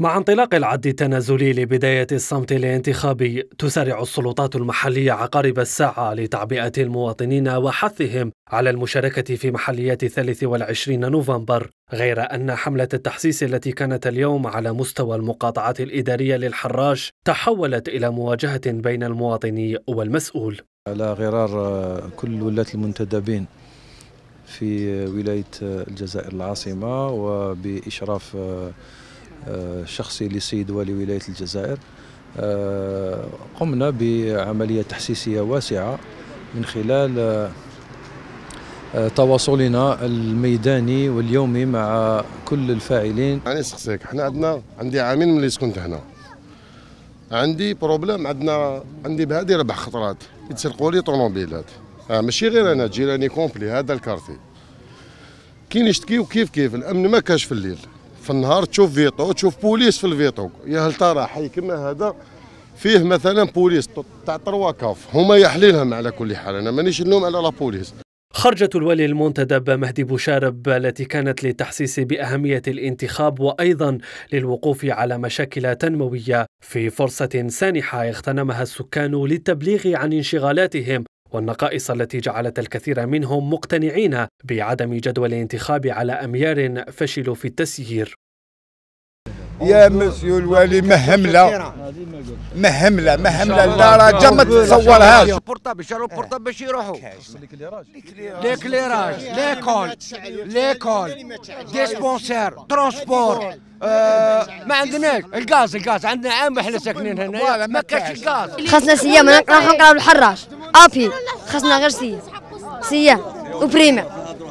مع انطلاق العد التنازلي لبداية الصمت الانتخابي تسارع السلطات المحلية عقارب الساعة لتعبئة المواطنين وحثهم على المشاركة في محليات 23 نوفمبر غير أن حملة التحسيس التي كانت اليوم على مستوى المقاطعات الإدارية للحراش تحولت إلى مواجهة بين المواطن والمسؤول على غرار كل ولاة المنتدبين في ولاية الجزائر العاصمة وبإشراف الشخصي آه، للسيد والي ولاية الجزائر آه، قمنا بعملية تحسيسية واسعة من خلال آه، تواصلنا الميداني واليومي مع كل الفاعلين أنا سقسيك احنا عندنا عندي عامين من اللي سكنت هنا عندي بروبليم عندنا عندي بهذه ربع خطرات يتسرقوا لي طوموبيلات آه ماشي غير انا جيراني كومبلي هذا الكارتي كي نشتكي وكيف كيف الامن ما كاش في الليل في النهار تشوف فيتو تشوف بوليس في الفيتو يا هل ترى حي كما هذا فيه مثلا بوليس تاع تروا كاف هما يحللهم على كل حال انا مانيش نلوم على لا بوليس خرجة الولي المنتدب مهدي بوشارب التي كانت للتحسيس بأهمية الانتخاب وأيضا للوقوف على مشاكل تنموية في فرصة سانحة اغتنمها السكان للتبليغ عن انشغالاتهم والنقائص التي جعلت الكثير منهم مقتنعين بعدم جدول الانتخاب على اميار فشلوا في التسيير يا مسيو الوالي مهمله مهمله مهمله لدرجه ما تتصورهاش البورطابل شالوا البورطابل باش يروحوا لي كليراج ليكول ليكول ديسبونسير ترونسبور آه، ما عندناش الغاز الغاز عندنا عام احنا ساكنين هنا ما كاش الغاز خاصنا سيام راح نقراو الحراج ابي خاصنا غير سيام سيام وبريمير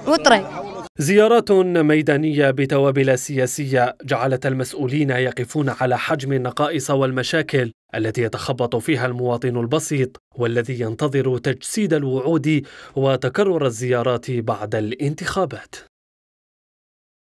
وطريق زيارات ميدانية بتوابل سياسية جعلت المسؤولين يقفون على حجم النقائص والمشاكل التي يتخبط فيها المواطن البسيط والذي ينتظر تجسيد الوعود وتكرر الزيارات بعد الانتخابات